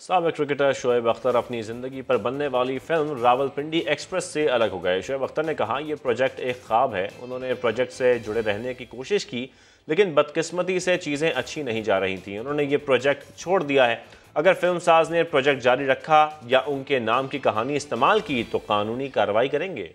सबक क्रिकेटर शोएब अख्तर अपनी ज़िंदगी पर बनने वाली फिल्म रावलपिंडी एक्सप्रेस से अलग हो गए शोएब अख्तर ने कहा यह प्रोजेक्ट एक ख्वाब है उन्होंने प्रोजेक्ट से जुड़े रहने की कोशिश की लेकिन बदकिस्मती से चीज़ें अच्छी नहीं जा रही थी उन्होंने ये प्रोजेक्ट छोड़ दिया है अगर फिल्म साज ने प्रोजेक्ट जारी रखा या उनके नाम की कहानी इस्तेमाल की तो कानूनी कार्रवाई करेंगे